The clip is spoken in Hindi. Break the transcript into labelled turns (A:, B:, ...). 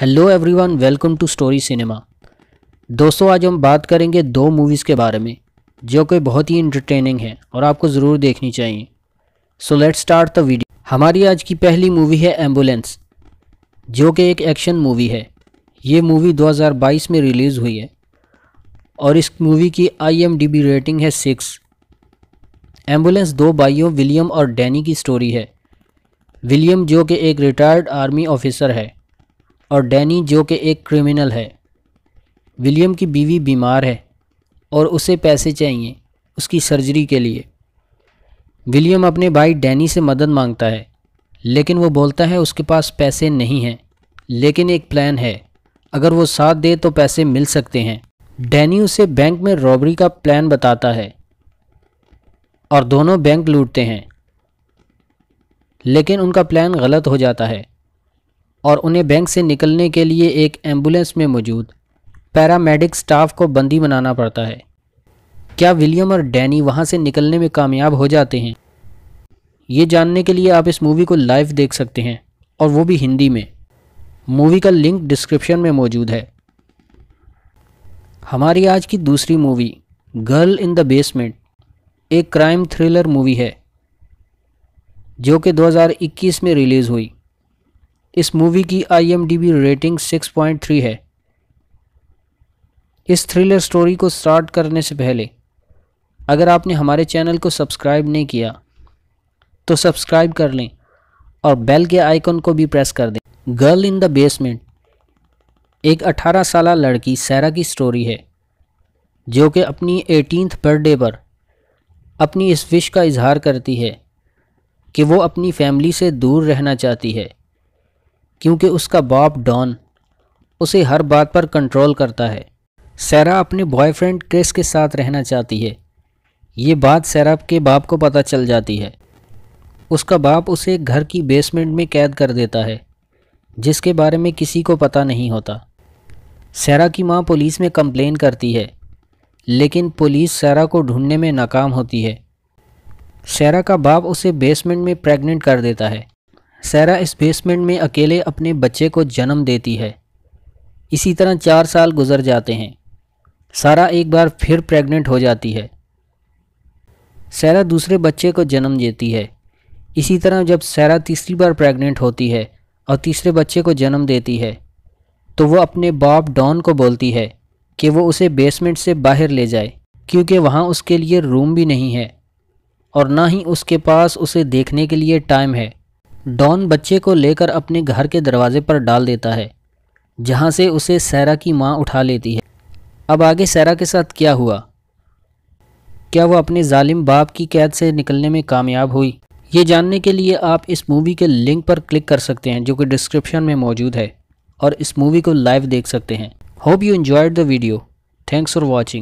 A: hello everyone welcome to story cinema दोस्तों आज हम बात करेंगे दो मूवीज़ के बारे में जो कि बहुत ही इंटरटेनिंग है और आपको ज़रूर देखनी चाहिए so let's start the video हमारी आज की पहली मूवी है एम्बुलेंस जो कि एक एक्शन मूवी है ये मूवी 2022 में रिलीज़ हुई है और इस मूवी की आईएमडीबी रेटिंग है सिक्स एम्बुलेंस दो भाइयों विलियम और डैनी की स्टोरी है विलियम जो कि एक रिटायर्ड आर्मी ऑफिसर है और डैनी जो कि एक क्रिमिनल है विलियम की बीवी बीमार है और उसे पैसे चाहिए उसकी सर्जरी के लिए विलियम अपने भाई डैनी से मदद मांगता है लेकिन वो बोलता है उसके पास पैसे नहीं हैं लेकिन एक प्लान है अगर वो साथ दे तो पैसे मिल सकते हैं डैनी उसे बैंक में रॉबरी का प्लान बताता है और दोनों बैंक लूटते हैं लेकिन उनका प्लान गलत हो जाता है और उन्हें बैंक से निकलने के लिए एक एम्बुलेंस में मौजूद पैरामेडिक स्टाफ को बंदी बनाना पड़ता है क्या विलियम और डैनी वहाँ से निकलने में कामयाब हो जाते हैं ये जानने के लिए आप इस मूवी को लाइव देख सकते हैं और वो भी हिंदी में मूवी का लिंक डिस्क्रिप्शन में मौजूद है हमारी आज की दूसरी movie girl in the basement एक क्राइम थ्रिलर मूवी है जो कि 2021 में रिलीज़ हुई इस मूवी की आईएमडीबी रेटिंग 6.3 है इस थ्रिलर स्टोरी को स्टार्ट करने से पहले अगर आपने हमारे चैनल को सब्सक्राइब नहीं किया तो सब्सक्राइब कर लें और बेल के आइकन को भी प्रेस कर दें गर्ल इन द बेसमेंट एक 18 साल लड़की सैरा की स्टोरी है जो कि अपनी एटीनथ बर्थडे पर अपनी इस विश का इजहार करती है कि वो अपनी फैमिली से दूर रहना चाहती है क्योंकि उसका बाप डॉन उसे हर बात पर कंट्रोल करता है सैरा अपने बॉयफ्रेंड क्रिस के साथ रहना चाहती है ये बात सैरा के बाप को पता चल जाती है उसका बाप उसे घर की बेसमेंट में कैद कर देता है जिसके बारे में किसी को पता नहीं होता सैरा की माँ पुलिस में कंप्लेन करती है लेकिन पुलिस सैरा को ढूंढने में नाकाम होती है सैरा का बाप उसे बेसमेंट में प्रेग्नेंट कर देता है सैरा इस बेसमेंट में अकेले अपने बच्चे को जन्म देती है इसी तरह चार साल गुजर जाते हैं सारा एक बार फिर प्रेग्नेंट हो जाती है सैरा दूसरे बच्चे को जन्म देती है इसी तरह जब सैरा तीसरी बार प्रेग्नेंट होती है और तीसरे बच्चे को जन्म देती है तो वो अपने बाप डॉन को बोलती है कि वो उसे बेसमेंट से बाहर ले जाए क्योंकि वहाँ उसके लिए रूम भी नहीं है और ना ही उसके पास उसे देखने के लिए टाइम है डॉन बच्चे को लेकर अपने घर के दरवाजे पर डाल देता है जहाँ से उसे सैरा की माँ उठा लेती है अब आगे सैरा के साथ क्या हुआ क्या वो अपने जालिम बाप की कैद से निकलने में कामयाब हुई ये जानने के लिए आप इस मूवी के लिंक पर क्लिक कर सकते हैं जो कि डिस्क्रिप्शन में मौजूद है और इस मूवी को लाइव देख सकते हैं hope you enjoyed the video thanks for watching